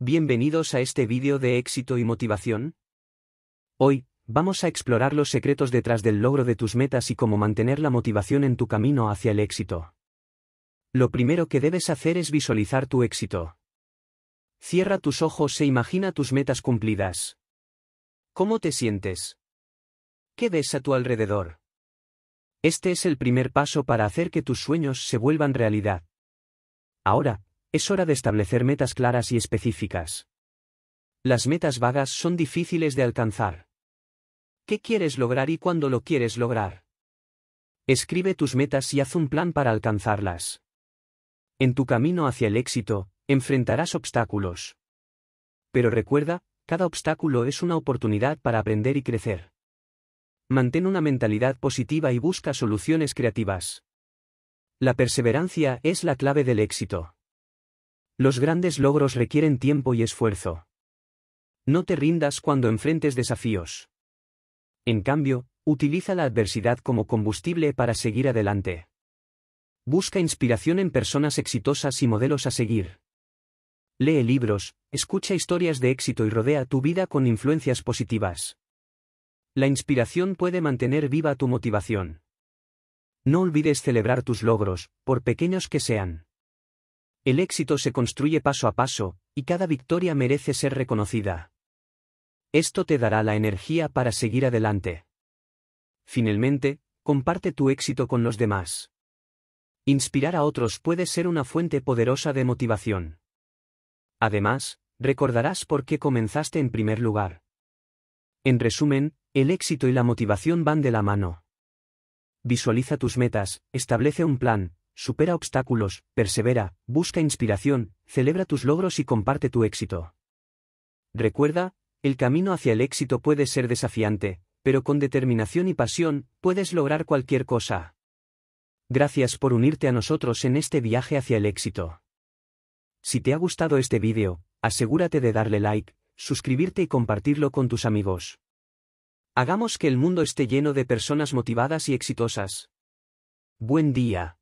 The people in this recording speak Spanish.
Bienvenidos a este vídeo de éxito y motivación. Hoy, vamos a explorar los secretos detrás del logro de tus metas y cómo mantener la motivación en tu camino hacia el éxito. Lo primero que debes hacer es visualizar tu éxito. Cierra tus ojos e imagina tus metas cumplidas. ¿Cómo te sientes? ¿Qué ves a tu alrededor? Este es el primer paso para hacer que tus sueños se vuelvan realidad. Ahora, es hora de establecer metas claras y específicas. Las metas vagas son difíciles de alcanzar. ¿Qué quieres lograr y cuándo lo quieres lograr? Escribe tus metas y haz un plan para alcanzarlas. En tu camino hacia el éxito, enfrentarás obstáculos. Pero recuerda, cada obstáculo es una oportunidad para aprender y crecer. Mantén una mentalidad positiva y busca soluciones creativas. La perseverancia es la clave del éxito. Los grandes logros requieren tiempo y esfuerzo. No te rindas cuando enfrentes desafíos. En cambio, utiliza la adversidad como combustible para seguir adelante. Busca inspiración en personas exitosas y modelos a seguir. Lee libros, escucha historias de éxito y rodea tu vida con influencias positivas. La inspiración puede mantener viva tu motivación. No olvides celebrar tus logros, por pequeños que sean. El éxito se construye paso a paso, y cada victoria merece ser reconocida. Esto te dará la energía para seguir adelante. Finalmente, comparte tu éxito con los demás. Inspirar a otros puede ser una fuente poderosa de motivación. Además, recordarás por qué comenzaste en primer lugar. En resumen, el éxito y la motivación van de la mano. Visualiza tus metas, establece un plan, supera obstáculos, persevera, busca inspiración, celebra tus logros y comparte tu éxito. Recuerda, el camino hacia el éxito puede ser desafiante, pero con determinación y pasión, puedes lograr cualquier cosa. Gracias por unirte a nosotros en este viaje hacia el éxito. Si te ha gustado este vídeo, asegúrate de darle like, suscribirte y compartirlo con tus amigos. Hagamos que el mundo esté lleno de personas motivadas y exitosas. Buen día.